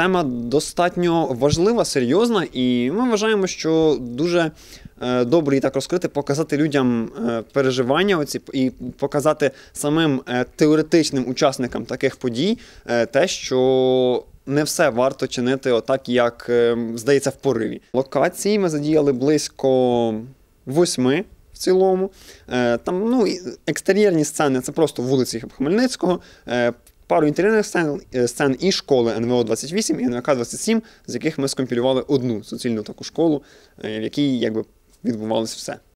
тема достатньо важлива, серйозна, і ми вважаємо, що дуже е, добре її так розкрити, показати людям е, переживання оці і показати самим е, теоретичним учасникам таких подій те, що. Не все варто чинити отак, як здається, в пориві. Локації ми задіяли близько восьми в цілому. Там ну, Екстер'єрні сцени це просто вулиці Хмельницького пару інтер'єрних сцен, е, сцен і школи НВО 28 і НВК 27, з яких ми скомпілювали одну суцільну таку школу, е, в якій якби відбувалося все.